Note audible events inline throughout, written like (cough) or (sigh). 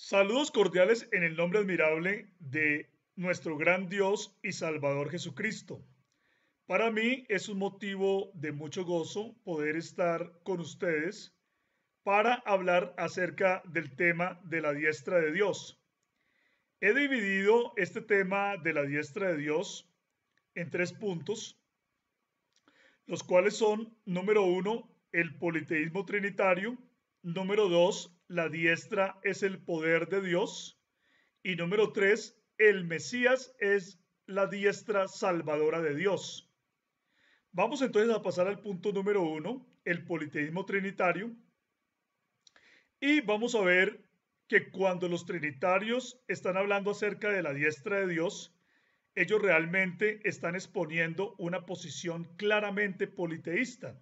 Saludos cordiales en el nombre admirable de nuestro gran Dios y Salvador Jesucristo. Para mí es un motivo de mucho gozo poder estar con ustedes para hablar acerca del tema de la diestra de Dios. He dividido este tema de la diestra de Dios en tres puntos, los cuales son, número uno, el politeísmo trinitario, número dos, la diestra es el poder de Dios. Y número tres, el Mesías es la diestra salvadora de Dios. Vamos entonces a pasar al punto número uno, el politeísmo trinitario. Y vamos a ver que cuando los trinitarios están hablando acerca de la diestra de Dios, ellos realmente están exponiendo una posición claramente politeísta.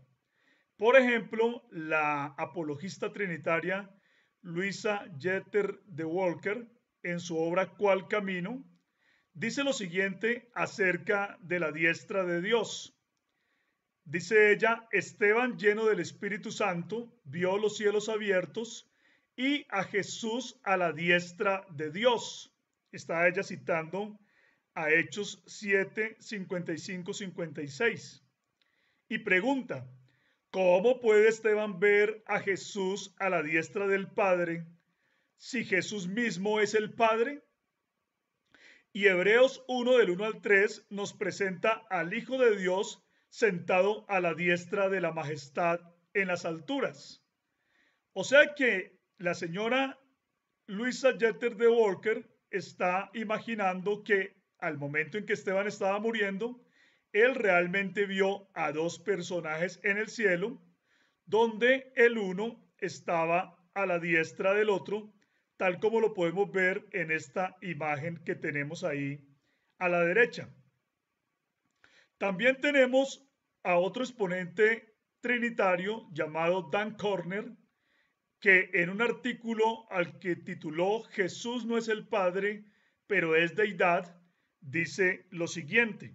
Por ejemplo, la apologista trinitaria Luisa Jeter de Walker, en su obra Cuál Camino, dice lo siguiente acerca de la diestra de Dios. Dice ella, Esteban lleno del Espíritu Santo vio los cielos abiertos y a Jesús a la diestra de Dios. Está ella citando a Hechos 7, 55, 56. Y pregunta, ¿Cómo puede Esteban ver a Jesús a la diestra del Padre si Jesús mismo es el Padre? Y Hebreos 1 del 1 al 3 nos presenta al Hijo de Dios sentado a la diestra de la majestad en las alturas. O sea que la señora Luisa Jeter de Walker está imaginando que al momento en que Esteban estaba muriendo, él realmente vio a dos personajes en el cielo, donde el uno estaba a la diestra del otro, tal como lo podemos ver en esta imagen que tenemos ahí a la derecha. También tenemos a otro exponente trinitario llamado Dan Corner, que en un artículo al que tituló Jesús no es el Padre, pero es deidad, dice lo siguiente.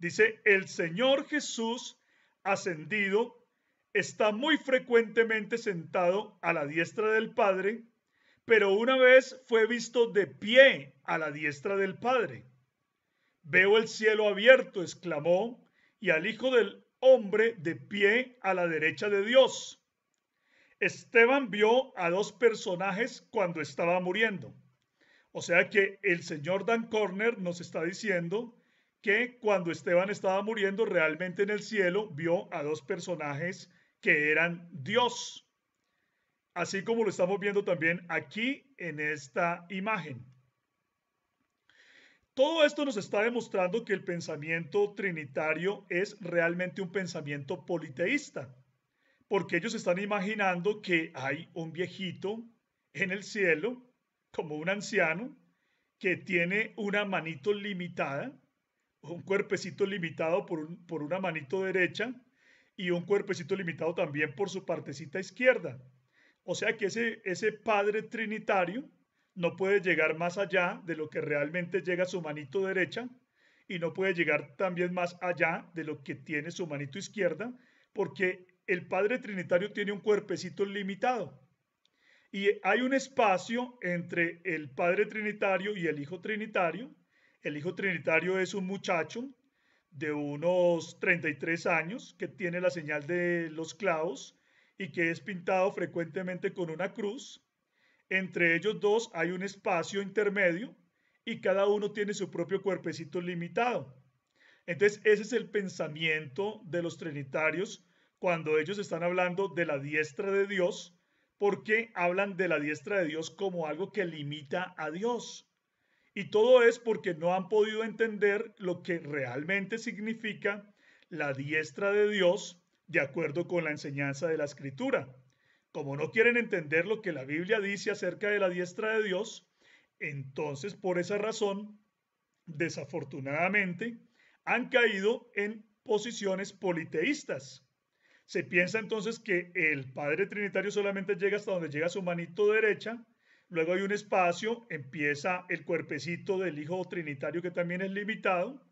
Dice, el Señor Jesús ascendido está muy frecuentemente sentado a la diestra del Padre, pero una vez fue visto de pie a la diestra del Padre. Veo el cielo abierto, exclamó, y al Hijo del Hombre de pie a la derecha de Dios. Esteban vio a dos personajes cuando estaba muriendo. O sea que el señor Dan Corner nos está diciendo que cuando Esteban estaba muriendo, realmente en el cielo vio a dos personajes que eran Dios, así como lo estamos viendo también aquí en esta imagen. Todo esto nos está demostrando que el pensamiento trinitario es realmente un pensamiento politeísta, porque ellos están imaginando que hay un viejito en el cielo, como un anciano, que tiene una manito limitada, un cuerpecito limitado por, una manito derecha y un cuerpecito limitado también por su partecita izquierda. O sea que ese, ese padre trinitario no puede llegar más allá de lo que realmente llega su manito derecha y no puede llegar también más allá de lo que tiene su manito izquierda, porque el Padre Trinitario tiene un cuerpecito limitado. Y hay un espacio entre el Padre Trinitario y el Hijo Trinitario el hijo trinitario es un muchacho de unos 33 años que tiene la señal de los clavos y que es pintado frecuentemente con una cruz. Entre ellos dos hay un espacio intermedio y cada uno tiene su propio cuerpecito limitado. Entonces, ese es el pensamiento de los trinitarios cuando ellos están hablando de la diestra de Dios, porque hablan de la diestra de Dios como algo que limita a Dios. Y todo es porque no han podido entender lo que realmente significa la diestra de Dios de acuerdo con la enseñanza de la escritura. Como no quieren entender lo que la Biblia dice acerca de la diestra de Dios, entonces por esa razón, desafortunadamente, han caído en posiciones politeístas. Se piensa entonces que el Padre Trinitario solamente llega hasta donde llega su manito derecha Luego hay un espacio, empieza el cuerpecito del Hijo Trinitario que también es limitado,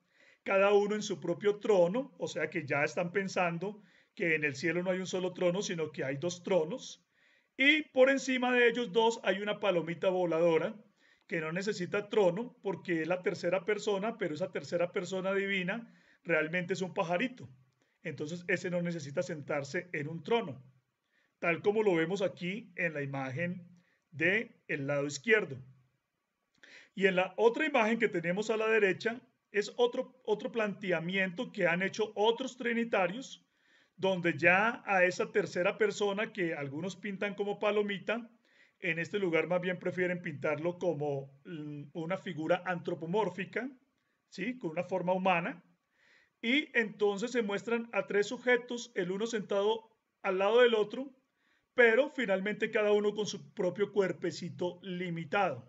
cada uno en su propio trono, o sea que ya están pensando que en el cielo no hay un solo trono, sino que hay dos tronos, y por encima de ellos dos hay una palomita voladora que no necesita trono porque es la tercera persona, pero esa tercera persona divina realmente es un pajarito. Entonces ese no necesita sentarse en un trono, tal como lo vemos aquí en la imagen del el lado izquierdo. Y en la otra imagen que tenemos a la derecha es otro, otro planteamiento que han hecho otros trinitarios, donde ya a esa tercera persona que algunos pintan como palomita, en este lugar más bien prefieren pintarlo como una figura antropomórfica, ¿sí? con una forma humana. Y entonces se muestran a tres sujetos, el uno sentado al lado del otro, pero finalmente cada uno con su propio cuerpecito limitado.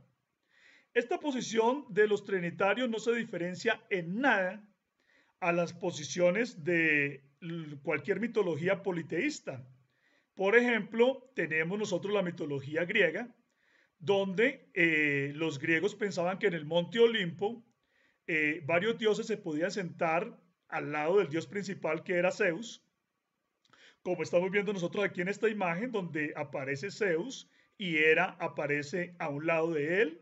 Esta posición de los trinitarios no se diferencia en nada a las posiciones de cualquier mitología politeísta. Por ejemplo, tenemos nosotros la mitología griega, donde eh, los griegos pensaban que en el monte Olimpo eh, varios dioses se podían sentar al lado del dios principal que era Zeus, como estamos viendo nosotros aquí en esta imagen donde aparece Zeus y Hera aparece a un lado de él,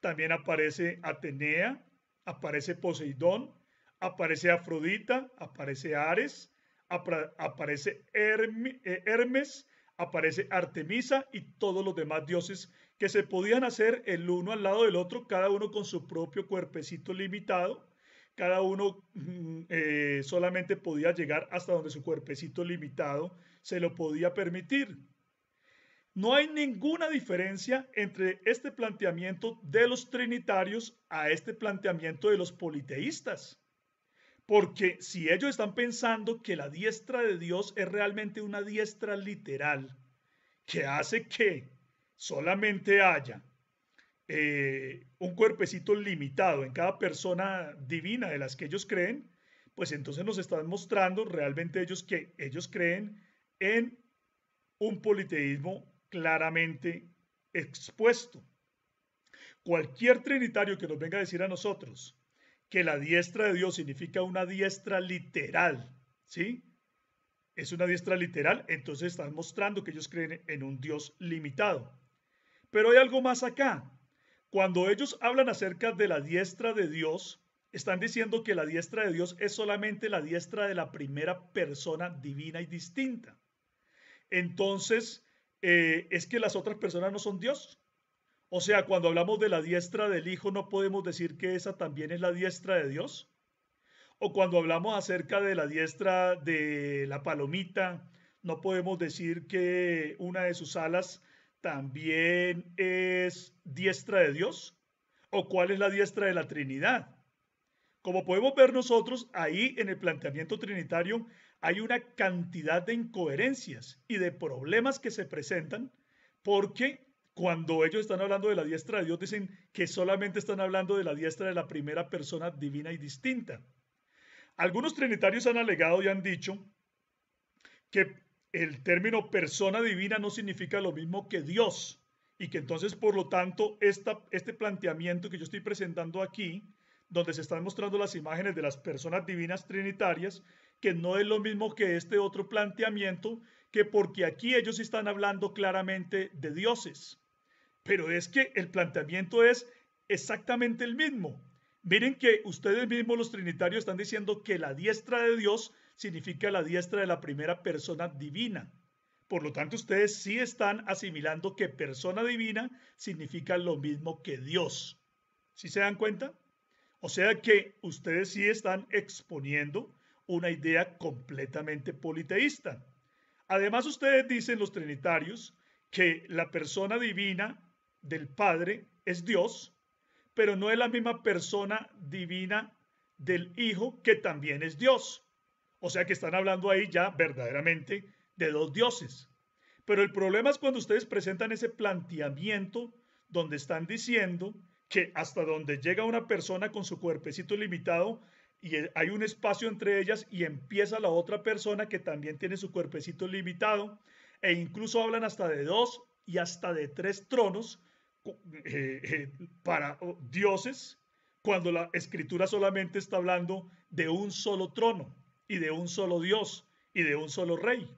también aparece Atenea, aparece Poseidón, aparece Afrodita, aparece Ares, aparece eh, Hermes, aparece Artemisa y todos los demás dioses que se podían hacer el uno al lado del otro, cada uno con su propio cuerpecito limitado cada uno mm, eh, solamente podía llegar hasta donde su cuerpecito limitado se lo podía permitir. No hay ninguna diferencia entre este planteamiento de los trinitarios a este planteamiento de los politeístas. Porque si ellos están pensando que la diestra de Dios es realmente una diestra literal, que hace que solamente haya eh, un cuerpecito limitado en cada persona divina de las que ellos creen, pues entonces nos están mostrando realmente ellos que ellos creen en un politeísmo claramente expuesto. Cualquier trinitario que nos venga a decir a nosotros que la diestra de Dios significa una diestra literal, ¿sí? Es una diestra literal, entonces están mostrando que ellos creen en un Dios limitado. Pero hay algo más acá. Cuando ellos hablan acerca de la diestra de Dios, están diciendo que la diestra de Dios es solamente la diestra de la primera persona divina y distinta. Entonces, eh, es que las otras personas no son Dios. O sea, cuando hablamos de la diestra del Hijo, no podemos decir que esa también es la diestra de Dios. O cuando hablamos acerca de la diestra de la palomita, no podemos decir que una de sus alas también es diestra de Dios? ¿O cuál es la diestra de la Trinidad? Como podemos ver nosotros, ahí en el planteamiento trinitario hay una cantidad de incoherencias y de problemas que se presentan porque cuando ellos están hablando de la diestra de Dios dicen que solamente están hablando de la diestra de la primera persona divina y distinta. Algunos trinitarios han alegado y han dicho que el término persona divina no significa lo mismo que Dios. Y que entonces, por lo tanto, esta, este planteamiento que yo estoy presentando aquí, donde se están mostrando las imágenes de las personas divinas trinitarias, que no es lo mismo que este otro planteamiento, que porque aquí ellos están hablando claramente de dioses. Pero es que el planteamiento es exactamente el mismo. Miren que ustedes mismos los trinitarios están diciendo que la diestra de Dios significa la diestra de la primera persona divina. Por lo tanto, ustedes sí están asimilando que persona divina significa lo mismo que Dios. ¿Sí se dan cuenta? O sea que ustedes sí están exponiendo una idea completamente politeísta. Además, ustedes dicen los trinitarios que la persona divina del Padre es Dios, pero no es la misma persona divina del Hijo que también es Dios. O sea que están hablando ahí ya verdaderamente de dos dioses. Pero el problema es cuando ustedes presentan ese planteamiento donde están diciendo que hasta donde llega una persona con su cuerpecito limitado y hay un espacio entre ellas y empieza la otra persona que también tiene su cuerpecito limitado e incluso hablan hasta de dos y hasta de tres tronos eh, eh, para dioses cuando la escritura solamente está hablando de un solo trono y de un solo Dios y de un solo rey.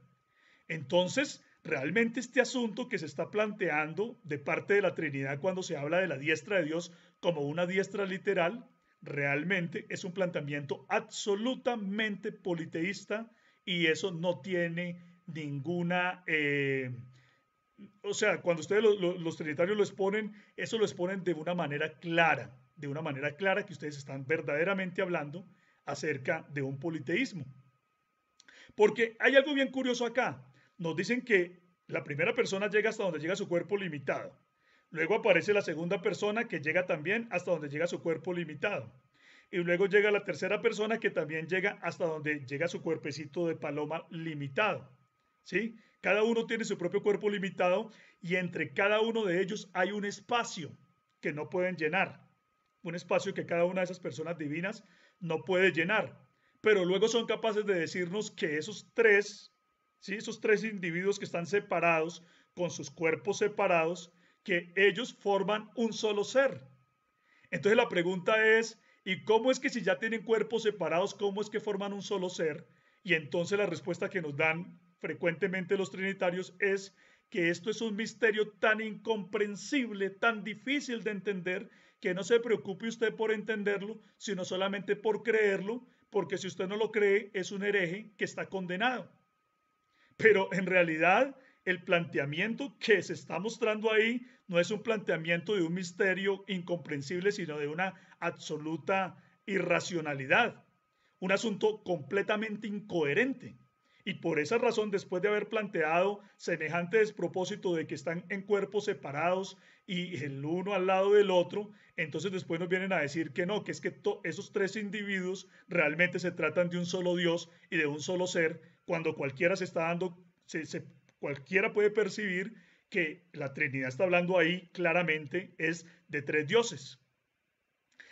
Entonces, realmente este asunto que se está planteando de parte de la Trinidad cuando se habla de la diestra de Dios como una diestra literal, realmente es un planteamiento absolutamente politeísta y eso no tiene ninguna... Eh, o sea, cuando ustedes los trinitarios lo exponen, eso lo exponen de una manera clara, de una manera clara que ustedes están verdaderamente hablando acerca de un politeísmo. Porque hay algo bien curioso acá. Nos dicen que la primera persona llega hasta donde llega su cuerpo limitado. Luego aparece la segunda persona que llega también hasta donde llega su cuerpo limitado. Y luego llega la tercera persona que también llega hasta donde llega su cuerpecito de paloma limitado. ¿Sí? Cada uno tiene su propio cuerpo limitado y entre cada uno de ellos hay un espacio que no pueden llenar. Un espacio que cada una de esas personas divinas no puede llenar. Pero luego son capaces de decirnos que esos tres, ¿sí? esos tres individuos que están separados, con sus cuerpos separados, que ellos forman un solo ser. Entonces la pregunta es, ¿y cómo es que si ya tienen cuerpos separados, cómo es que forman un solo ser? Y entonces la respuesta que nos dan frecuentemente los trinitarios es que esto es un misterio tan incomprensible, tan difícil de entender, que no se preocupe usted por entenderlo, sino solamente por creerlo, porque si usted no lo cree, es un hereje que está condenado. Pero en realidad, el planteamiento que se está mostrando ahí no es un planteamiento de un misterio incomprensible, sino de una absoluta irracionalidad, un asunto completamente incoherente. Y por esa razón, después de haber planteado semejante despropósito de que están en cuerpos separados y el uno al lado del otro, entonces después nos vienen a decir que no, que es que esos tres individuos realmente se tratan de un solo Dios y de un solo ser, cuando cualquiera se está dando, cualquiera puede percibir que la Trinidad está hablando ahí claramente es de tres dioses.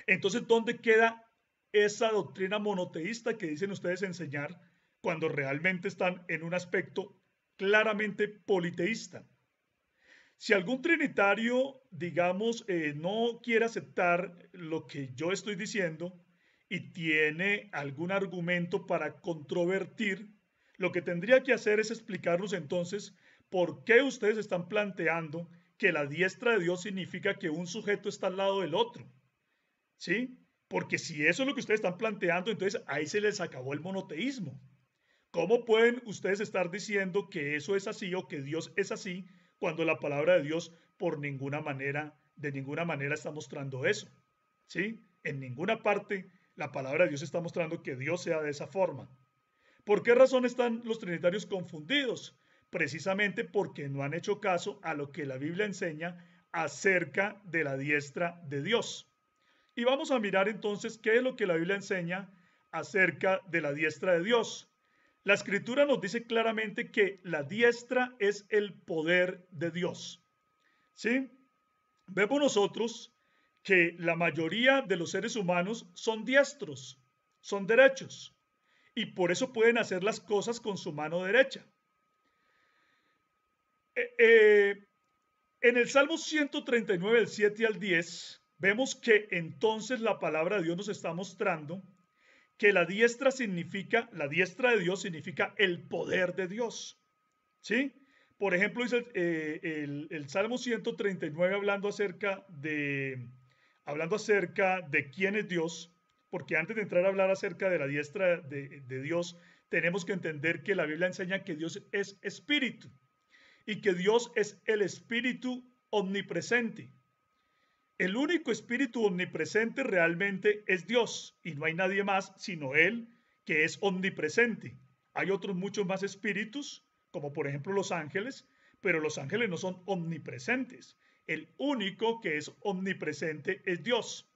Entonces, ¿dónde queda esa doctrina monoteísta que dicen ustedes enseñar? cuando realmente están en un aspecto claramente politeísta. Si algún trinitario, digamos, eh, no quiere aceptar lo que yo estoy diciendo y tiene algún argumento para controvertir, lo que tendría que hacer es explicarnos entonces por qué ustedes están planteando que la diestra de Dios significa que un sujeto está al lado del otro. ¿Sí? Porque si eso es lo que ustedes están planteando, entonces ahí se les acabó el monoteísmo. ¿Cómo pueden ustedes estar diciendo que eso es así o que Dios es así cuando la palabra de Dios por ninguna manera, de ninguna manera está mostrando eso? ¿Sí? En ninguna parte la palabra de Dios está mostrando que Dios sea de esa forma. ¿Por qué razón están los trinitarios confundidos? Precisamente porque no han hecho caso a lo que la Biblia enseña acerca de la diestra de Dios. Y vamos a mirar entonces qué es lo que la Biblia enseña acerca de la diestra de Dios. La escritura nos dice claramente que la diestra es el poder de Dios. ¿Sí? Vemos nosotros que la mayoría de los seres humanos son diestros, son derechos, y por eso pueden hacer las cosas con su mano derecha. Eh, eh, en el Salmo 139, del 7 al 10, vemos que entonces la palabra de Dios nos está mostrando que la diestra significa, la diestra de Dios significa el poder de Dios. ¿Sí? Por ejemplo, dice el, eh, Salmo 139 hablando acerca de, hablando acerca de quién es Dios, porque antes de entrar a hablar acerca de la diestra de, de Dios, tenemos que entender que la Biblia enseña que Dios es espíritu y que Dios es el espíritu omnipresente. El único espíritu omnipresente realmente es Dios y no hay nadie más sino Él que es omnipresente. Hay otros muchos más espíritus, como por ejemplo los ángeles, pero los ángeles no son omnipresentes. El único que es omnipresente es Dios.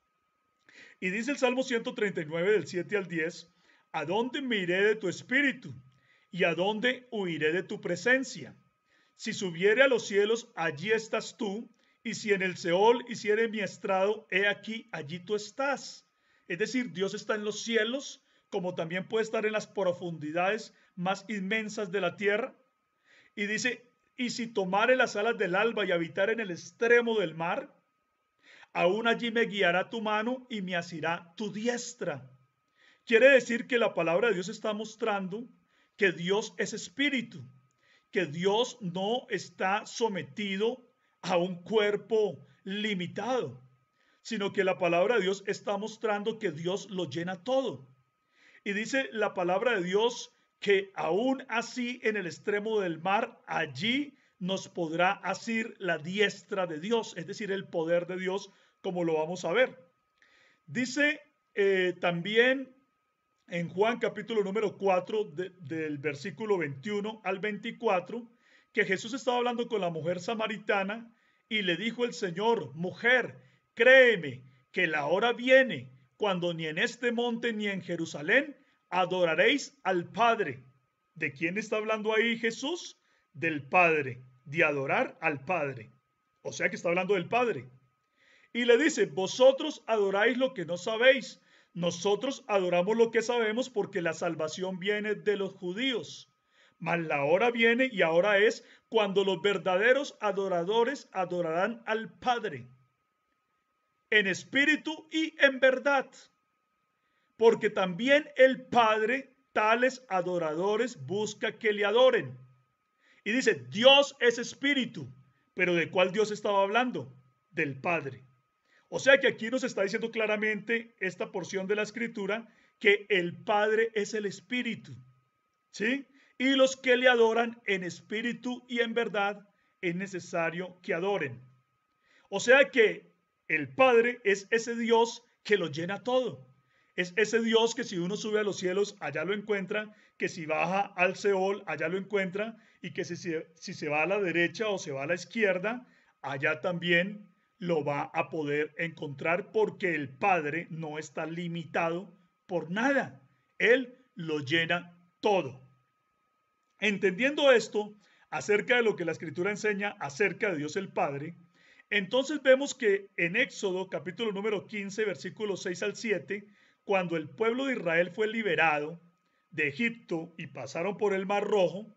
Y dice el Salmo 139 del 7 al 10, ¿a dónde me iré de tu espíritu? ¿Y a dónde huiré de tu presencia? Si subiere a los cielos, allí estás tú. Y si en el Seol hiciere mi estrado, he aquí, allí tú estás. Es decir, Dios está en los cielos, como también puede estar en las profundidades más inmensas de la tierra. Y dice, y si tomare las alas del alba y habitar en el extremo del mar, aún allí me guiará tu mano y me asirá tu diestra. Quiere decir que la palabra de Dios está mostrando que Dios es espíritu, que Dios no está sometido a un cuerpo limitado, sino que la palabra de Dios está mostrando que Dios lo llena todo. Y dice la palabra de Dios que aún así en el extremo del mar, allí nos podrá asir la diestra de Dios, es decir, el poder de Dios, como lo vamos a ver. Dice eh, también en Juan capítulo número 4, del versículo 21 al 24, que Jesús estaba hablando con la mujer samaritana y le dijo el Señor, mujer, créeme que la hora viene cuando ni en este monte ni en Jerusalén adoraréis al Padre. ¿De quién está hablando ahí Jesús? Del Padre, de adorar al Padre. O sea que está hablando del Padre. Y le dice, vosotros adoráis lo que no sabéis. Nosotros adoramos lo que sabemos porque la salvación viene de los judíos. Mas la hora viene y ahora es cuando los verdaderos adoradores adorarán al Padre en espíritu y en verdad, porque también el Padre tales adoradores busca que le adoren. Y dice, Dios es espíritu, pero ¿de cuál Dios estaba hablando? Del Padre. O sea que aquí nos está diciendo claramente esta porción de la escritura que el Padre es el espíritu. ¿Sí? y los que le adoran en espíritu y en verdad es necesario que adoren. O sea que el Padre es ese Dios que lo llena todo. Es ese Dios que si uno sube a los cielos, allá lo encuentra, que si baja al Seol, allá lo encuentra, y que si, si se va a la derecha o se va a la izquierda, allá también lo va a poder encontrar porque el Padre no está limitado por nada. Él lo llena todo. Entendiendo esto acerca de lo que la escritura enseña acerca de Dios el Padre, entonces vemos que en Éxodo capítulo número 15, versículo 6 al 7, cuando el pueblo de Israel fue liberado de Egipto y pasaron por el Mar Rojo,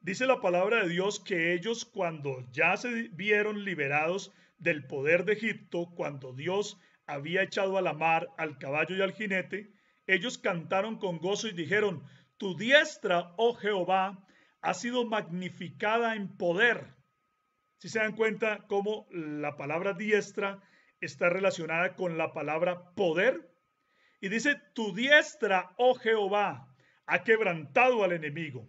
dice la palabra de Dios que ellos cuando ya se vieron liberados del poder de Egipto, cuando Dios había echado a la mar al caballo y al jinete, ellos cantaron con gozo y dijeron, tu diestra, oh Jehová, ha sido magnificada en poder. Si se dan cuenta cómo la palabra diestra está relacionada con la palabra poder. Y dice, tu diestra, oh Jehová, ha quebrantado al enemigo.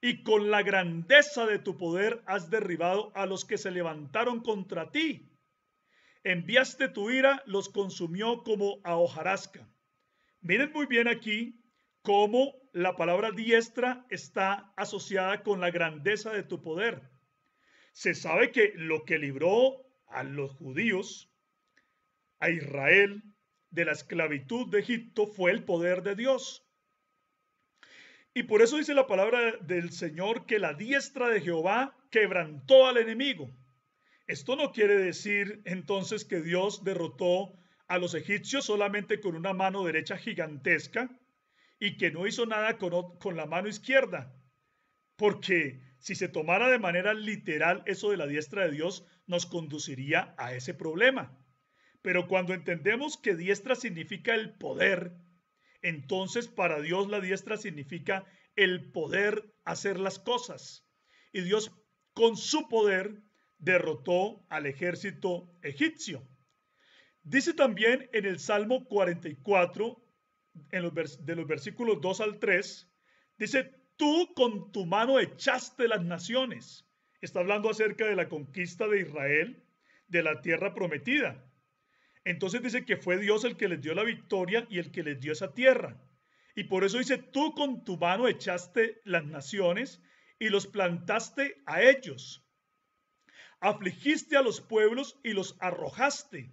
Y con la grandeza de tu poder has derribado a los que se levantaron contra ti. Enviaste tu ira, los consumió como a hojarasca. Miren muy bien aquí cómo la palabra diestra está asociada con la grandeza de tu poder. Se sabe que lo que libró a los judíos, a Israel, de la esclavitud de Egipto fue el poder de Dios. Y por eso dice la palabra del Señor que la diestra de Jehová quebrantó al enemigo. Esto no quiere decir entonces que Dios derrotó a los egipcios solamente con una mano derecha gigantesca, y que no hizo nada con, con la mano izquierda. Porque si se tomara de manera literal eso de la diestra de Dios, nos conduciría a ese problema. Pero cuando entendemos que diestra significa el poder, entonces para Dios la diestra significa el poder hacer las cosas. Y Dios con su poder derrotó al ejército egipcio. Dice también en el Salmo 44, de los versículos 2 al 3, dice, tú con tu mano echaste las naciones. Está hablando acerca de la conquista de Israel, de la tierra prometida. Entonces dice que fue Dios el que les dio la victoria y el que les dio esa tierra. Y por eso dice, tú con tu mano echaste las naciones y los plantaste a ellos. Afligiste a los pueblos y los arrojaste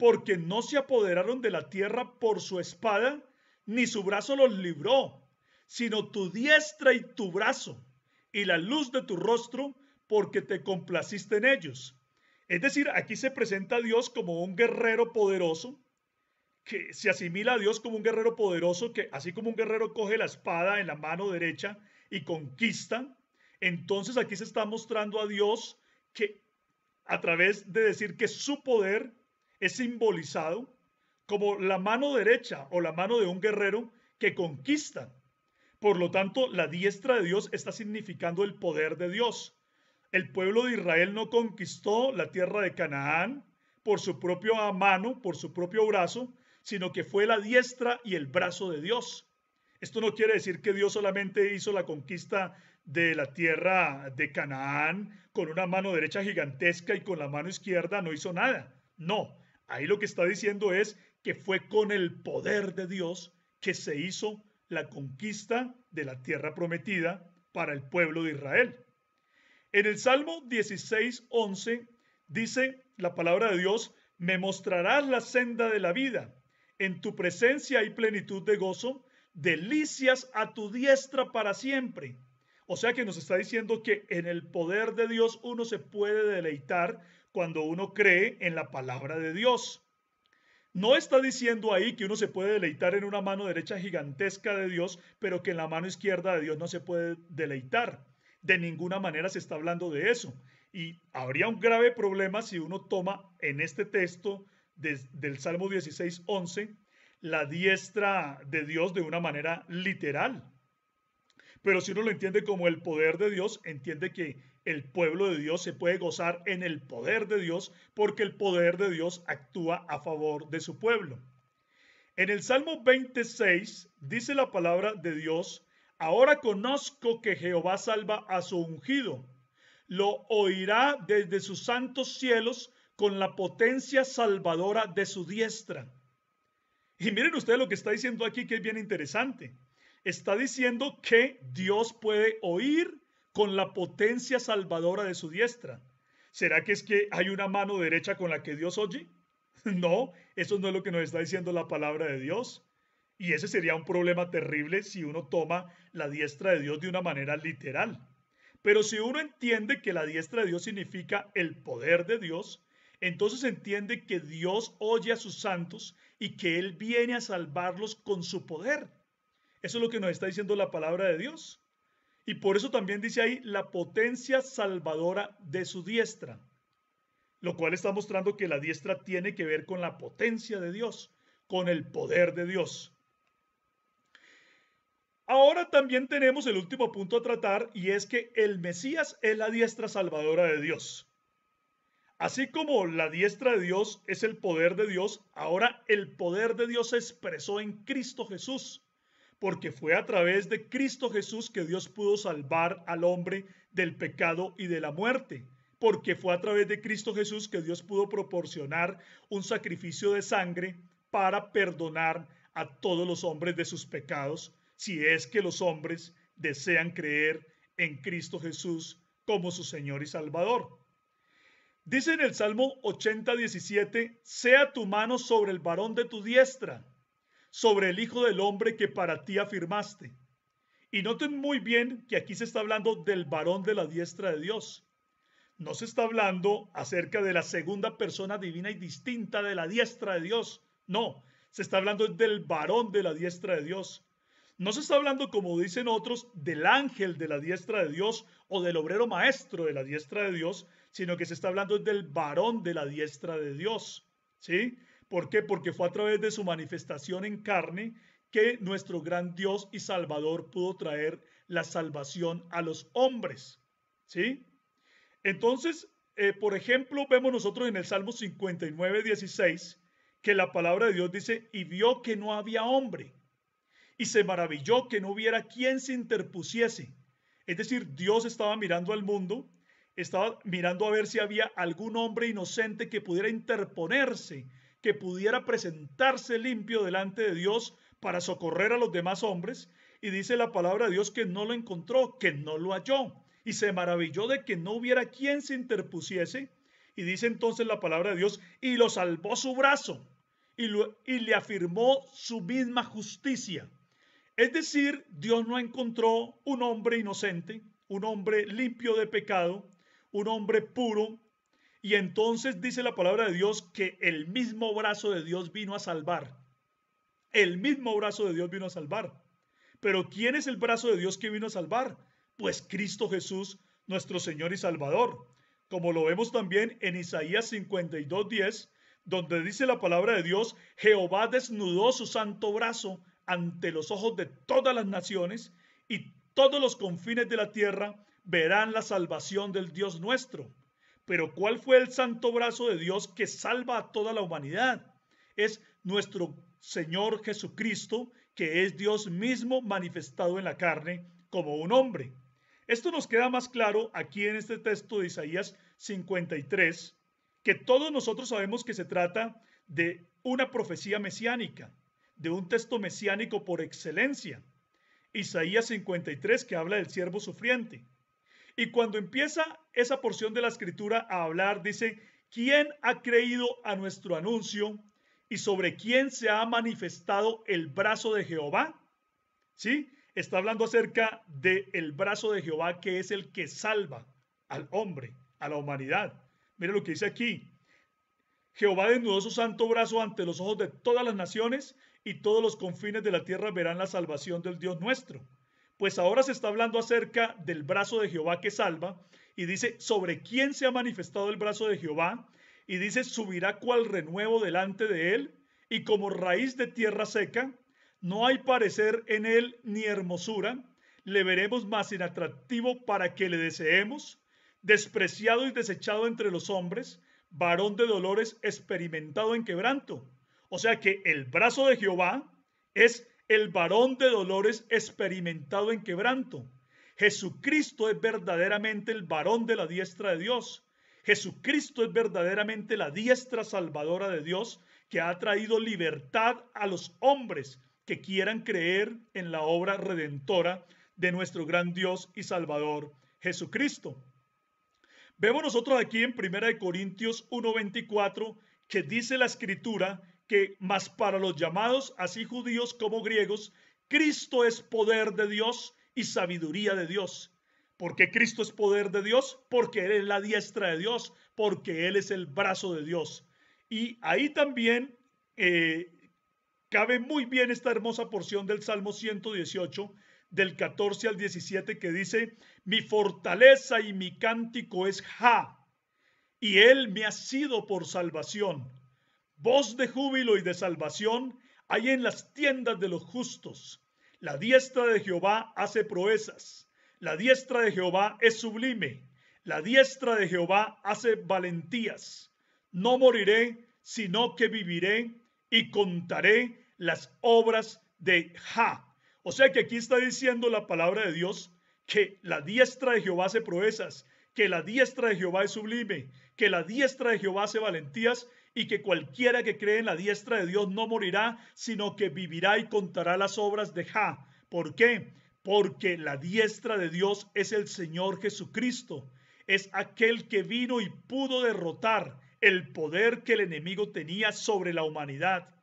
porque no se apoderaron de la tierra por su espada, ni su brazo los libró, sino tu diestra y tu brazo, y la luz de tu rostro, porque te complaciste en ellos. Es decir, aquí se presenta a Dios como un guerrero poderoso, que se asimila a Dios como un guerrero poderoso, que así como un guerrero coge la espada en la mano derecha y conquista, entonces aquí se está mostrando a Dios que a través de decir que su poder es simbolizado como la mano derecha o la mano de un guerrero que conquista. Por lo tanto, la diestra de Dios está significando el poder de Dios. El pueblo de Israel no conquistó la tierra de Canaán por su propia mano, por su propio brazo, sino que fue la diestra y el brazo de Dios. Esto no quiere decir que Dios solamente hizo la conquista de la tierra de Canaán con una mano derecha gigantesca y con la mano izquierda no hizo nada. No, Ahí lo que está diciendo es que fue con el poder de Dios que se hizo la conquista de la tierra prometida para el pueblo de Israel. En el Salmo 16, dice la palabra de Dios, me mostrarás la senda de la vida, en tu presencia hay plenitud de gozo, delicias a tu diestra para siempre. O sea que nos está diciendo que en el poder de Dios uno se puede deleitar cuando uno cree en la palabra de Dios. No está diciendo ahí que uno se puede deleitar en una mano derecha gigantesca de Dios, pero que en la mano izquierda de Dios no se puede deleitar. De ninguna manera se está hablando de eso. Y habría un grave problema si uno toma en este texto del Salmo 16, 11, la diestra de Dios de una manera literal. Pero si uno lo entiende como el poder de Dios, entiende que el pueblo de Dios se puede gozar en el poder de Dios porque el poder de Dios actúa a favor de su pueblo. En el Salmo 26 dice la palabra de Dios, ahora conozco que Jehová salva a su ungido, lo oirá desde sus santos cielos con la potencia salvadora de su diestra. Y miren ustedes lo que está diciendo aquí, que es bien interesante. Está diciendo que Dios puede oír con la potencia salvadora de su diestra. ¿Será que es que hay una mano derecha con la que Dios oye? (laughs) No, eso no es lo que nos está diciendo la palabra de Dios. Y ese sería un problema terrible si uno toma la diestra de Dios de una manera literal. Pero si uno entiende que la diestra de Dios significa el poder de Dios, entonces entiende que Dios oye a sus santos y que Él viene a salvarlos con su poder. Eso es lo que nos está diciendo la palabra de Dios. Y por eso también dice ahí la potencia salvadora de su diestra, lo cual está mostrando que la diestra tiene que ver con la potencia de Dios, con el poder de Dios. Ahora también tenemos el último punto a tratar y es que el Mesías es la diestra salvadora de Dios. Así como la diestra de Dios es el poder de Dios, ahora el poder de Dios se expresó en Cristo Jesús porque fue a través de Cristo Jesús que Dios pudo salvar al hombre del pecado y de la muerte, porque fue a través de Cristo Jesús que Dios pudo proporcionar un sacrificio de sangre para perdonar a todos los hombres de sus pecados, si es que los hombres desean creer en Cristo Jesús como su Señor y Salvador. Dice en el Salmo 80, 17, sea tu mano sobre el varón de tu diestra sobre el Hijo del Hombre que para ti afirmaste. Y noten muy bien que aquí se está hablando del varón de la diestra de Dios. No se está hablando acerca de la segunda persona divina y distinta de la diestra de Dios. No, se está hablando del varón de la diestra de Dios. No se está hablando, como dicen otros, del ángel de la diestra de Dios o del obrero maestro de la diestra de Dios, sino que se está hablando del varón de la diestra de Dios. ¿Sí? ¿Por qué? Porque fue a través de su manifestación en carne que nuestro gran Dios y Salvador pudo traer la salvación a los hombres. ¿Sí? Entonces, eh, por ejemplo, vemos nosotros en el Salmo 59, 16, que la palabra de Dios dice, y vio que no había hombre, y se maravilló que no hubiera quien se interpusiese. Es decir, Dios estaba mirando al mundo, estaba mirando a ver si había algún hombre inocente que pudiera interponerse que pudiera presentarse limpio delante de Dios para socorrer a los demás hombres. Y dice la palabra de Dios que no lo encontró, que no lo halló. Y se maravilló de que no hubiera quien se interpusiese. Y dice entonces la palabra de Dios, y lo salvó su brazo y, y le afirmó su misma justicia. Es decir, Dios no encontró un hombre inocente, un hombre limpio de pecado, un hombre puro, y entonces dice la palabra de Dios que el mismo brazo de Dios vino a salvar. El mismo brazo de Dios vino a salvar. Pero ¿quién es el brazo de Dios que vino a salvar? Pues Cristo Jesús, nuestro Señor y Salvador. Como lo vemos también en Isaías 52:10, donde dice la palabra de Dios, Jehová desnudó su santo brazo ante los ojos de todas las naciones y todos los confines de la tierra verán la salvación del Dios nuestro. Pero ¿cuál fue el santo brazo de Dios que salva a toda la humanidad? Es nuestro Señor Jesucristo, que es Dios mismo manifestado en la carne como un hombre. Esto nos queda más claro aquí en este texto de Isaías 53, que todos nosotros sabemos que se trata de una profecía mesiánica, de un texto mesiánico por excelencia. Isaías 53 que habla del siervo sufriente. Y cuando empieza esa porción de la escritura a hablar, dice, ¿quién ha creído a nuestro anuncio y sobre quién se ha manifestado el brazo de Jehová? ¿Sí? Está hablando acerca del brazo de Jehová que es el que salva al hombre, a la humanidad. Mira lo que dice aquí. Jehová desnudó su santo brazo ante los ojos de todas las naciones y todos los confines de la tierra verán la salvación del Dios nuestro pues ahora se está hablando acerca del brazo de Jehová que salva, y dice, sobre quién se ha manifestado el brazo de Jehová, y dice, subirá cual renuevo delante de él, y como raíz de tierra seca, no hay parecer en él ni hermosura, le veremos más inatractivo para que le deseemos, despreciado y desechado entre los hombres, varón de dolores experimentado en quebranto. O sea que el brazo de Jehová es el varón de dolores experimentado en quebranto. Jesucristo es verdaderamente el varón de la diestra de Dios. Jesucristo es verdaderamente la diestra salvadora de Dios que ha traído libertad a los hombres que quieran creer en la obra redentora de nuestro gran Dios y Salvador Jesucristo. Vemos nosotros aquí en 1 Corintios 1:24 que dice la escritura que más para los llamados, así judíos como griegos, Cristo es poder de Dios y sabiduría de Dios. ¿Por qué Cristo es poder de Dios? Porque Él es la diestra de Dios, porque Él es el brazo de Dios. Y ahí también eh, cabe muy bien esta hermosa porción del Salmo 118, del 14 al 17, que dice, mi fortaleza y mi cántico es Ja, y Él me ha sido por salvación voz de júbilo y de salvación hay en las tiendas de los justos. La diestra de Jehová hace proezas. La diestra de Jehová es sublime. La diestra de Jehová hace valentías. No moriré, sino que viviré y contaré las obras de Ja. O sea que aquí está diciendo la palabra de Dios que la diestra de Jehová hace proezas, que la diestra de Jehová es sublime, que la diestra de Jehová hace valentías y que cualquiera que cree en la diestra de Dios no morirá, sino que vivirá y contará las obras de Ja. ¿Por qué? Porque la diestra de Dios es el Señor Jesucristo, es aquel que vino y pudo derrotar el poder que el enemigo tenía sobre la humanidad.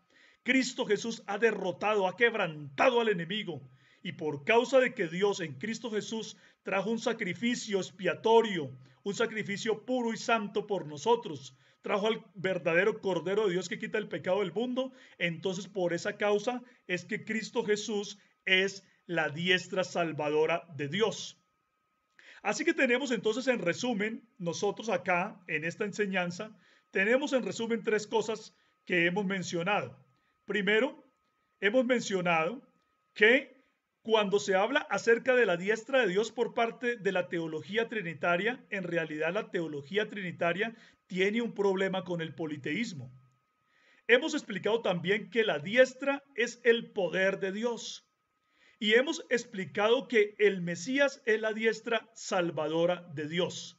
Cristo Jesús ha derrotado, ha quebrantado al enemigo. Y por causa de que Dios en Cristo Jesús trajo un sacrificio expiatorio, un sacrificio puro y santo por nosotros, trajo al verdadero Cordero de Dios que quita el pecado del mundo, entonces por esa causa es que Cristo Jesús es la diestra salvadora de Dios. Así que tenemos entonces en resumen, nosotros acá en esta enseñanza, tenemos en resumen tres cosas que hemos mencionado. Primero, hemos mencionado que cuando se habla acerca de la diestra de Dios por parte de la teología trinitaria, en realidad la teología trinitaria tiene un problema con el politeísmo. Hemos explicado también que la diestra es el poder de Dios. Y hemos explicado que el Mesías es la diestra salvadora de Dios.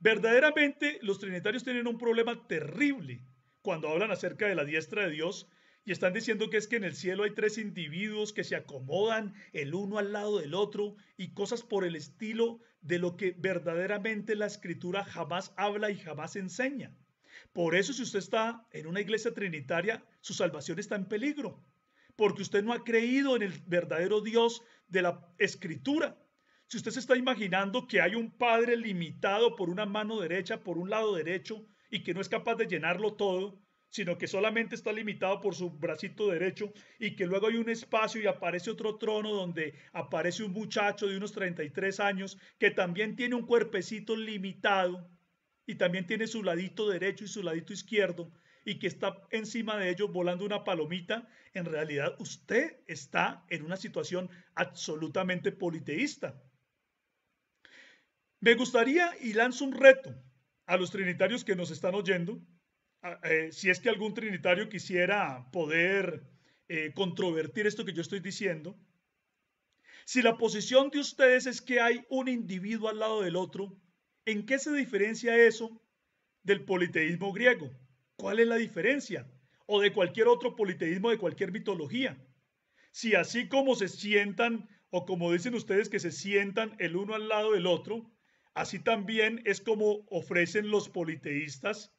Verdaderamente los trinitarios tienen un problema terrible cuando hablan acerca de la diestra de Dios y están diciendo que es que en el cielo hay tres individuos que se acomodan el uno al lado del otro y cosas por el estilo de lo que verdaderamente la escritura jamás habla y jamás enseña. Por eso si usted está en una iglesia trinitaria, su salvación está en peligro, porque usted no ha creído en el verdadero Dios de la escritura. Si usted se está imaginando que hay un Padre limitado por una mano derecha, por un lado derecho, y que no es capaz de llenarlo todo, sino que solamente está limitado por su bracito derecho y que luego hay un espacio y aparece otro trono donde aparece un muchacho de unos 33 años que también tiene un cuerpecito limitado y también tiene su ladito derecho y su ladito izquierdo y que está encima de ellos volando una palomita, en realidad usted está en una situación absolutamente politeísta. Me gustaría y lanzo un reto a los trinitarios que nos están oyendo Ah, eh, si es que algún trinitario quisiera poder eh, controvertir esto que yo estoy diciendo, si la posición de ustedes es que hay un individuo al lado del otro, ¿en qué se diferencia eso del politeísmo griego? ¿Cuál es la diferencia? O de cualquier otro politeísmo de cualquier mitología. Si así como se sientan, o como dicen ustedes que se sientan el uno al lado del otro, así también es como ofrecen los politeístas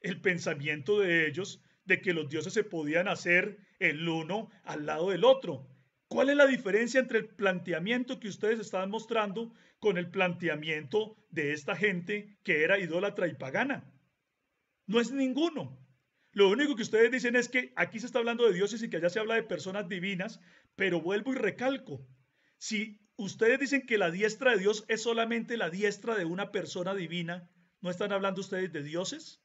el pensamiento de ellos de que los dioses se podían hacer el uno al lado del otro. ¿Cuál es la diferencia entre el planteamiento que ustedes están mostrando con el planteamiento de esta gente que era idólatra y pagana? No es ninguno. Lo único que ustedes dicen es que aquí se está hablando de dioses y que allá se habla de personas divinas, pero vuelvo y recalco, si ustedes dicen que la diestra de Dios es solamente la diestra de una persona divina, ¿no están hablando ustedes de dioses?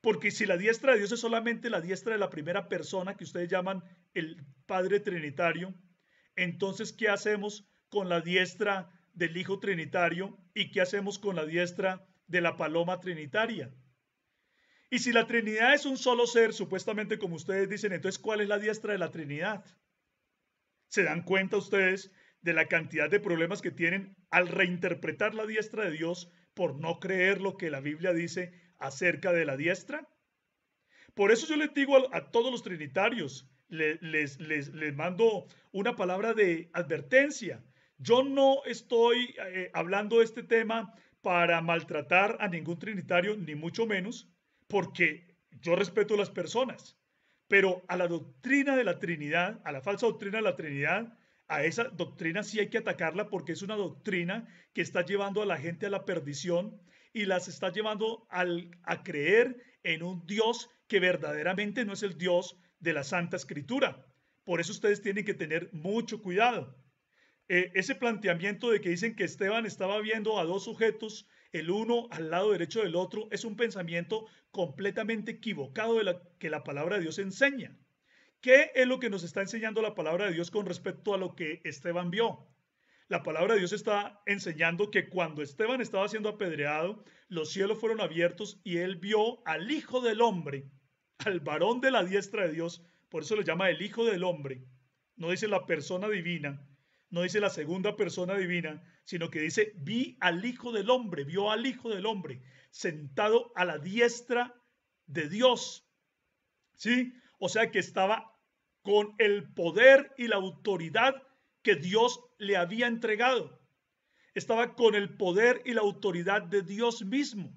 Porque si la diestra de Dios es solamente la diestra de la primera persona que ustedes llaman el Padre Trinitario, entonces ¿qué hacemos con la diestra del Hijo Trinitario y qué hacemos con la diestra de la paloma trinitaria? Y si la Trinidad es un solo ser, supuestamente como ustedes dicen, entonces ¿cuál es la diestra de la Trinidad? ¿Se dan cuenta ustedes de la cantidad de problemas que tienen al reinterpretar la diestra de Dios por no creer lo que la Biblia dice acerca de la diestra? Por eso yo les digo a, todos los trinitarios, les, les, mando una palabra de advertencia. Yo no estoy eh, hablando de este tema para maltratar a ningún trinitario, ni mucho menos, porque yo respeto a las personas, pero a la doctrina de la Trinidad, a la falsa doctrina de la Trinidad, a esa doctrina sí hay que atacarla porque es una doctrina que está llevando a la gente a la perdición, y las está llevando al, a creer en un Dios que verdaderamente no es el Dios de la Santa Escritura. Por eso ustedes tienen que tener mucho cuidado. Eh, ese planteamiento de que dicen que Esteban estaba viendo a dos sujetos, el uno al lado derecho del otro, es un pensamiento completamente equivocado de la que la palabra de Dios enseña. ¿Qué es lo que nos está enseñando la palabra de Dios con respecto a lo que Esteban vio? La palabra de Dios está enseñando que cuando Esteban estaba siendo apedreado, los cielos fueron abiertos y él vio al Hijo del Hombre, al varón de la diestra de Dios. Por eso lo llama el Hijo del Hombre. No dice la persona divina, no dice la segunda persona divina, sino que dice, vi al Hijo del Hombre, vio al Hijo del Hombre sentado a la diestra de Dios. ¿Sí? O sea que estaba con el poder y la autoridad que Dios le había entregado. Estaba con el poder y la autoridad de Dios mismo.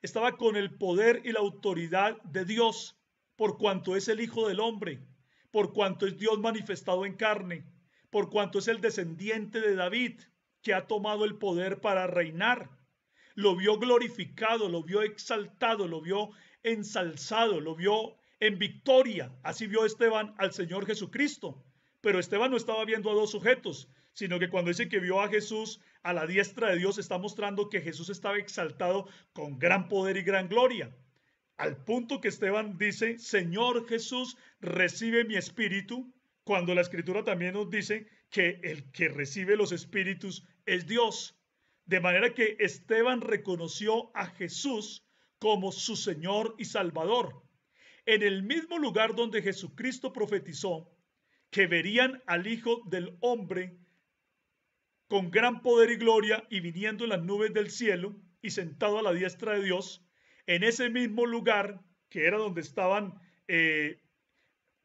Estaba con el poder y la autoridad de Dios, por cuanto es el Hijo del Hombre, por cuanto es Dios manifestado en carne, por cuanto es el descendiente de David, que ha tomado el poder para reinar. Lo vio glorificado, lo vio exaltado, lo vio ensalzado, lo vio en victoria. Así vio Esteban al Señor Jesucristo. Pero Esteban no estaba viendo a dos sujetos, sino que cuando dice que vio a Jesús a la diestra de Dios, está mostrando que Jesús estaba exaltado con gran poder y gran gloria. Al punto que Esteban dice, Señor Jesús, recibe mi espíritu, cuando la escritura también nos dice que el que recibe los espíritus es Dios. De manera que Esteban reconoció a Jesús como su Señor y Salvador. En el mismo lugar donde Jesucristo profetizó que verían al Hijo del Hombre con gran poder y gloria y viniendo en las nubes del cielo y sentado a la diestra de Dios, en ese mismo lugar que era donde estaban eh,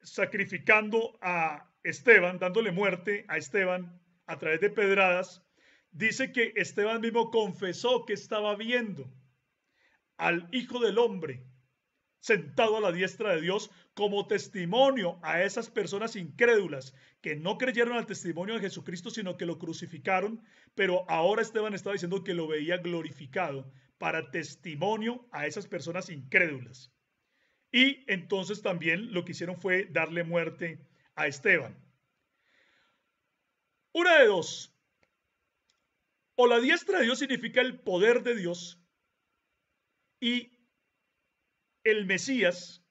sacrificando a Esteban, dándole muerte a Esteban a través de pedradas, dice que Esteban mismo confesó que estaba viendo al Hijo del Hombre sentado a la diestra de Dios como testimonio a esas personas incrédulas que no creyeron al testimonio de Jesucristo, sino que lo crucificaron, pero ahora Esteban estaba diciendo que lo veía glorificado para testimonio a esas personas incrédulas. Y entonces también lo que hicieron fue darle muerte a Esteban. Una de dos. O la diestra de Dios significa el poder de Dios y el Mesías,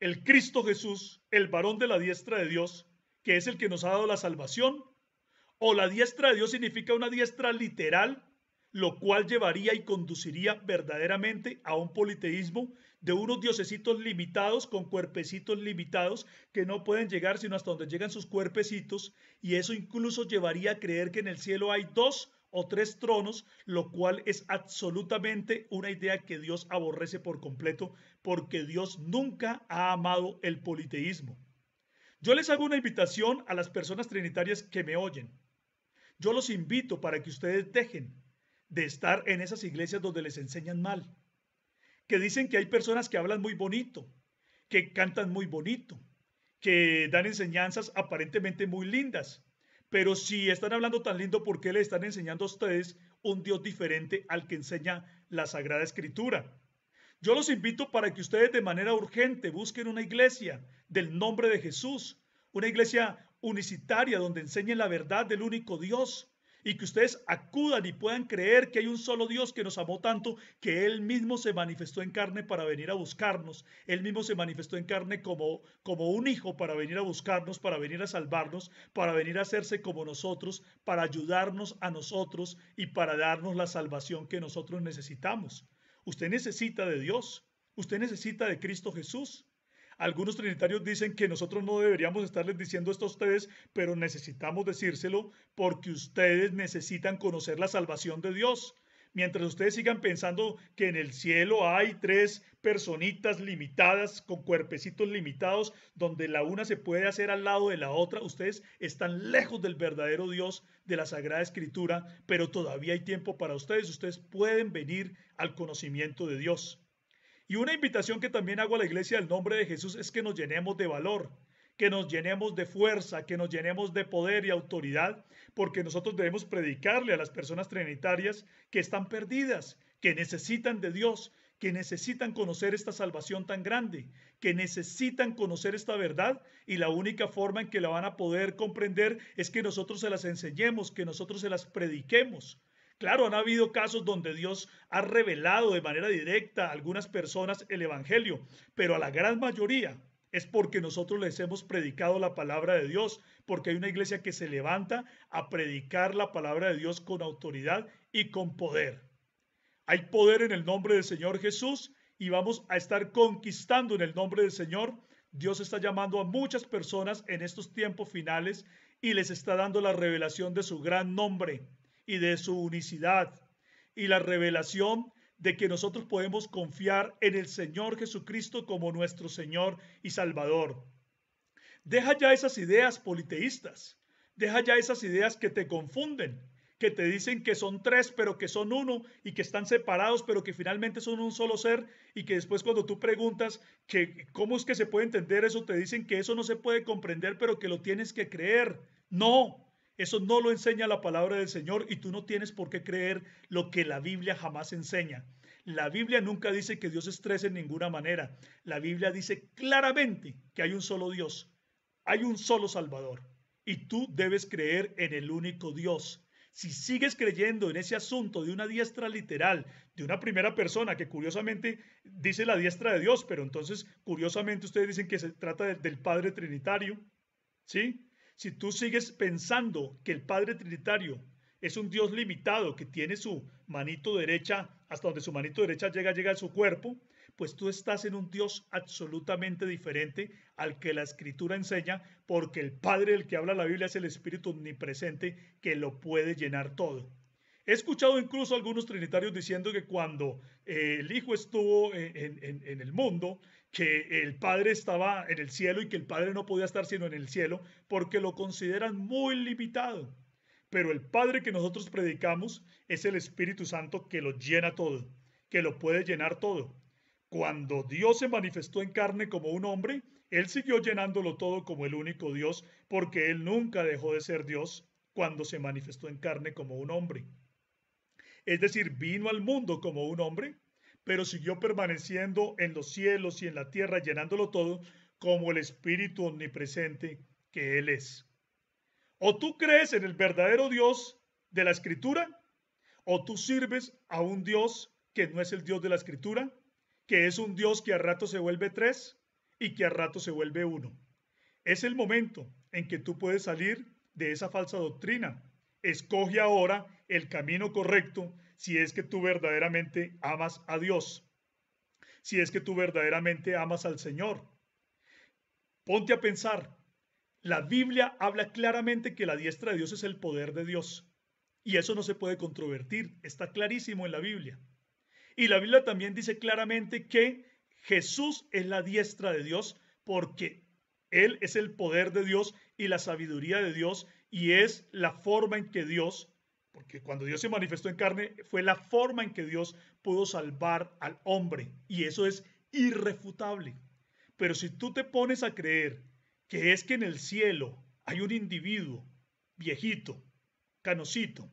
el Cristo Jesús, el varón de la diestra de Dios, que es el que nos ha dado la salvación, o la diestra de Dios significa una diestra literal, lo cual llevaría y conduciría verdaderamente a un politeísmo de unos diosecitos limitados con cuerpecitos limitados que no pueden llegar sino hasta donde llegan sus cuerpecitos, y eso incluso llevaría a creer que en el cielo hay dos o tres tronos, lo cual es absolutamente una idea que Dios aborrece por completo, porque Dios nunca ha amado el politeísmo. Yo les hago una invitación a las personas trinitarias que me oyen. Yo los invito para que ustedes dejen de estar en esas iglesias donde les enseñan mal, que dicen que hay personas que hablan muy bonito, que cantan muy bonito, que dan enseñanzas aparentemente muy lindas, pero si están hablando tan lindo, ¿por qué le están enseñando a ustedes un Dios diferente al que enseña la Sagrada Escritura? Yo los invito para que ustedes de manera urgente busquen una iglesia del nombre de Jesús, una iglesia unicitaria donde enseñen la verdad del único Dios, y que ustedes acudan y puedan creer que hay un solo Dios que nos amó tanto que Él mismo se manifestó en carne para venir a buscarnos. Él mismo se manifestó en carne como, como un hijo para venir a buscarnos, para venir a salvarnos, para venir a hacerse como nosotros, para ayudarnos a nosotros y para darnos la salvación que nosotros necesitamos. Usted necesita de Dios. Usted necesita de Cristo Jesús. Algunos trinitarios dicen que nosotros no deberíamos estarles diciendo esto a ustedes, pero necesitamos decírselo porque ustedes necesitan conocer la salvación de Dios. Mientras ustedes sigan pensando que en el cielo hay tres personitas limitadas con cuerpecitos limitados, donde la una se puede hacer al lado de la otra, ustedes están lejos del verdadero Dios de la Sagrada Escritura, pero todavía hay tiempo para ustedes. Ustedes pueden venir al conocimiento de Dios. Y una invitación que también hago a la iglesia del nombre de Jesús es que nos llenemos de valor, que nos llenemos de fuerza, que nos llenemos de poder y autoridad, porque nosotros debemos predicarle a las personas trinitarias que están perdidas, que necesitan de Dios, que necesitan conocer esta salvación tan grande, que necesitan conocer esta verdad y la única forma en que la van a poder comprender es que nosotros se las enseñemos, que nosotros se las prediquemos. Claro, han habido casos donde Dios ha revelado de manera directa a algunas personas el Evangelio, pero a la gran mayoría es porque nosotros les hemos predicado la palabra de Dios, porque hay una iglesia que se levanta a predicar la palabra de Dios con autoridad y con poder. Hay poder en el nombre del Señor Jesús y vamos a estar conquistando en el nombre del Señor. Dios está llamando a muchas personas en estos tiempos finales y les está dando la revelación de su gran nombre y de su unicidad y la revelación de que nosotros podemos confiar en el Señor Jesucristo como nuestro Señor y Salvador. Deja ya esas ideas politeístas, deja ya esas ideas que te confunden, que te dicen que son tres pero que son uno y que están separados pero que finalmente son un solo ser y que después cuando tú preguntas que cómo es que se puede entender eso, te dicen que eso no se puede comprender pero que lo tienes que creer. No, eso no lo enseña la palabra del Señor y tú no tienes por qué creer lo que la Biblia jamás enseña. La Biblia nunca dice que Dios es en ninguna manera. La Biblia dice claramente que hay un solo Dios, hay un solo Salvador y tú debes creer en el único Dios. Si sigues creyendo en ese asunto de una diestra literal, de una primera persona, que curiosamente dice la diestra de Dios, pero entonces curiosamente ustedes dicen que se trata del Padre Trinitario, ¿sí? Si tú sigues pensando que el Padre Trinitario es un Dios limitado que tiene su manito derecha, hasta donde su manito derecha llega, llega a su cuerpo, pues tú estás en un Dios absolutamente diferente al que la Escritura enseña, porque el Padre del que habla la Biblia es el Espíritu omnipresente que lo puede llenar todo. He escuchado incluso algunos trinitarios diciendo que cuando eh, el Hijo estuvo eh, en el mundo, que el Padre estaba en el cielo y que el Padre no podía estar sino en el cielo, porque lo consideran muy limitado. Pero el Padre que nosotros predicamos es el Espíritu Santo que lo llena todo, que lo puede llenar todo. Cuando Dios se manifestó en carne como un hombre, Él siguió llenándolo todo como el único Dios, porque Él nunca dejó de ser Dios cuando se manifestó en carne como un hombre. Es decir, vino al mundo como un hombre, pero siguió permaneciendo en los cielos y en la tierra, llenándolo todo, como el Espíritu omnipresente que Él es. O tú crees en el verdadero Dios de la Escritura, o tú sirves a un Dios que no es el Dios de la Escritura, que es un Dios que a rato se vuelve tres y que a rato se vuelve uno. Es el momento en que tú puedes salir de esa falsa doctrina. Escoge ahora el camino correcto si es que tú verdaderamente amas a Dios, si es que tú verdaderamente amas al Señor. Ponte a pensar, la Biblia habla claramente que la diestra de Dios es el poder de Dios. Y eso no se puede controvertir, está clarísimo en la Biblia. Y la Biblia también dice claramente que Jesús es la diestra de Dios porque Él es el poder de Dios y la sabiduría de Dios y es la forma en que Dios porque cuando Dios se manifestó en carne fue la forma en que Dios pudo salvar al hombre. Y eso es irrefutable. Pero si tú te pones a creer que es que en el cielo hay un individuo viejito, canosito,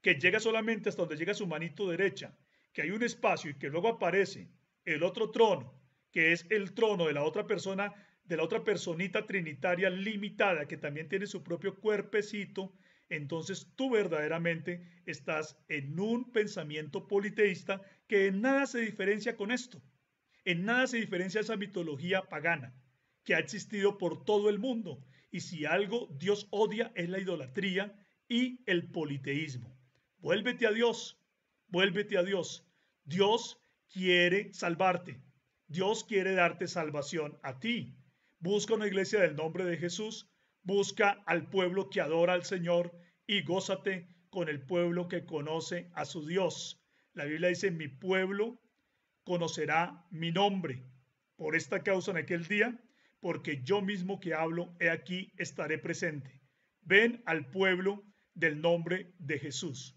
que llega solamente hasta donde llega su manito derecha, que hay un espacio y que luego aparece el otro trono, que es el trono de la otra persona, de la otra personita trinitaria limitada, que también tiene su propio cuerpecito entonces tú verdaderamente estás en un pensamiento politeísta que en nada se diferencia con esto, en nada se diferencia esa mitología pagana que ha existido por todo el mundo. Y si algo Dios odia es la idolatría y el politeísmo. Vuélvete a Dios, vuélvete a Dios. Dios quiere salvarte. Dios quiere darte salvación a ti. Busca una iglesia del nombre de Jesús Busca al pueblo que adora al Señor y gózate con el pueblo que conoce a su Dios. La Biblia dice, mi pueblo conocerá mi nombre. Por esta causa en aquel día, porque yo mismo que hablo, he aquí estaré presente. Ven al pueblo del nombre de Jesús.